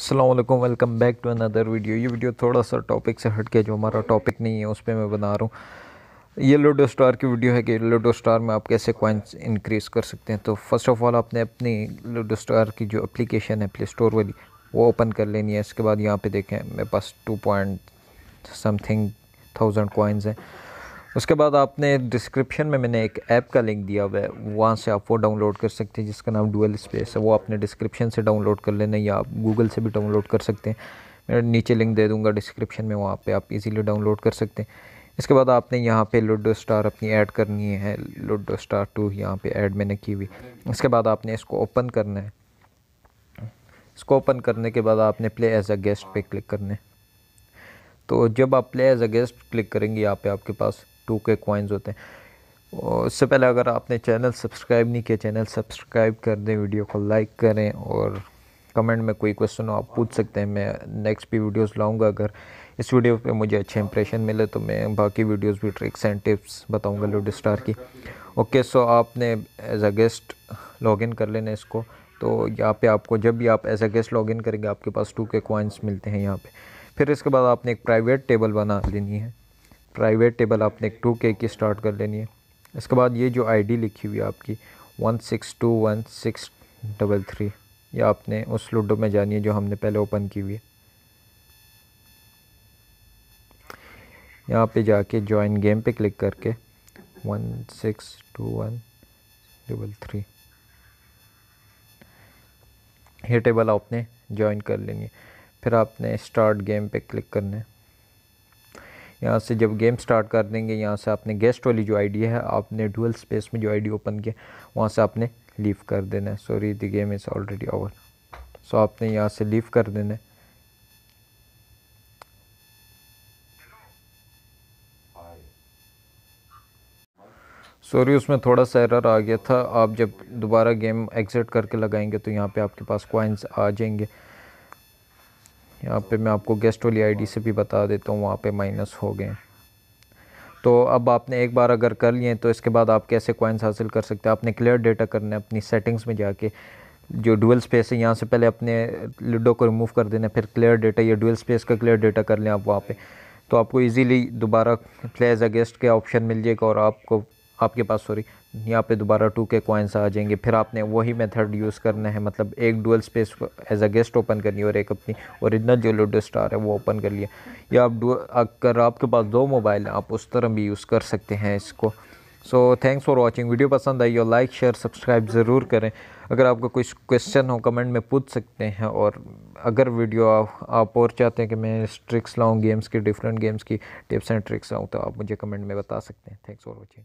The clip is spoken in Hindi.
अल्लाम welcome back to another video ये वीडियो थोड़ा सा टॉपिक से हट के जो हमारा टॉपिक नहीं है उस पर मैं बना रहा हूँ ये लोडो स्टार की वीडियो है कि लोडो स्टार में आप कैसे कॉइन्स इंक्रीज़ कर सकते हैं तो फर्स्ट ऑफ़ ऑल आपने अपनी लोडो स्टार की जो एप्लीकेशन है प्ले स्टोर वाली वो ओपन कर लेनी है इसके बाद यहाँ पे देखें मेरे पास two point something thousand coins हैं उसके बाद आपने डिस्क्रिप्शन में मैंने एक ऐप का लिंक दिया हुआ है वहाँ से आप वो डाउनलोड कर सकते हैं जिसका नाम डुअल स्पेस है वो आपने डिस्क्रिप्शन से डाउनलोड कर लेना या आप गूगल से भी डाउनलोड कर सकते हैं मैं नीचे लिंक दे दूँगा डिस्क्रिप्शन में वहाँ पर आप इजीली डाउनलोड कर सकते हैं इसके बाद आपने यहाँ पे लूडो स्टार अपनी ऐड करनी है लूडो स्टार टू यहाँ पे ऐड मैंने की हुई इसके बाद आपने इसको ओपन करना है इसको ओपन करने के बाद आपने प्ले एज अ गेस्ट पे क्लिक करना है तो जब आप play as a guest click करेंगे यहाँ पे आपके पास टू के कॉइन्स होते हैं उससे पहले अगर आपने चैनल सब्सक्राइब नहीं किया चैनल सब्सक्राइब कर दें वीडियो को लाइक करें और कमेंट में कोई क्वेश्चन हो आप पूछ सकते हैं मैं नेक्स्ट भी वीडियोस लाऊंगा अगर इस वीडियो पे मुझे अच्छे इंप्रेशन मिले तो मैं बाकी वीडियोस भी ट्रिक्स एंड टिप्स बताऊंगा लूडो स्टार की ओके सो आपने as a guest log in कर लेना इसको तो यहाँ पे आपको जब भी आप as a guest log in करेंगे आपके पास टू के कॉइन्स मिलते हैं यहाँ पर फिर इसके बाद आपने एक प्राइवेट टेबल बना लेनी है प्राइवेट टेबल आपने टू के की स्टार्ट कर लेनी है इसके बाद ये जो आईडी लिखी हुई है आपकी one six two one six double three ये आपने उस लूडो में जानी है जो हमने पहले ओपन की हुई है यहाँ पे जाके जॉइन गेम पे क्लिक करके one six two one double three ये टेबल आपने ज्वाइन कर लेनी है फिर आपने स्टार्ट गेम पे क्लिक करना है यहाँ से जब गेम स्टार्ट कर देंगे यहाँ से आपने गेस्ट वाली जो आई है आपने डुअल स्पेस में जो आई ओपन किया वहाँ से आपने लीव कर देना है sorry the game is already over so आपने यहाँ से लीव कर देना है सॉरी उसमें थोड़ा सा एरर आ गया था आप जब दोबारा गेम एग्जिट करके लगाएंगे तो यहाँ पे आपके पास कॉइन्स आ जाएंगे यहाँ पे मैं आपको गेस्ट वाली आईडी से भी बता देता हूँ वहाँ पे माइनस हो गए तो अब आपने एक बार अगर कर लिए तो इसके बाद आप कैसे कॉइन्स हासिल कर सकते हैं आपने क्लियर डेटा करना है अपनी सेटिंग्स में जाके जो डुअल स्पेस है यहाँ से पहले अपने लूडो को रिमूव कर देना फिर क्लियर डेटा या डुअल स्पेस का क्लियर डेटा कर लें आप वहाँ पर तो आपको ईजीली दोबारा प्लेज गेस्ट के ऑप्शन मिल जाएगा और आपको आपके पास सॉरी यहाँ पे दोबारा टू के कॉइन्स आ जाएंगे फिर आपने वही मेथड यूज़ करना है मतलब एक dual space as a guest open करनी और एक अपनी ओरिजिनल जो लूडो स्टार है वो ओपन कर लिया या आप अगर आपके पास दो मोबाइल हैं आप उस तरह भी यूज़ कर सकते हैं इसको so thanks for watching video पसंद आई और लाइक शेयर सब्सक्राइब ज़रूर करें अगर आपका कोई क्वेश्चन हो कमेंट में पूछ सकते हैं और अगर वीडियो आप, आप और चाहते हैं कि मैं ट्रिक्स लाऊं गेम्स की डिफरेंट गेम्स की टिप्स एंड ट्रिक्स लाऊं तो आप मुझे कमेंट में बता सकते हैं थैंक्स फॉर वॉचिंग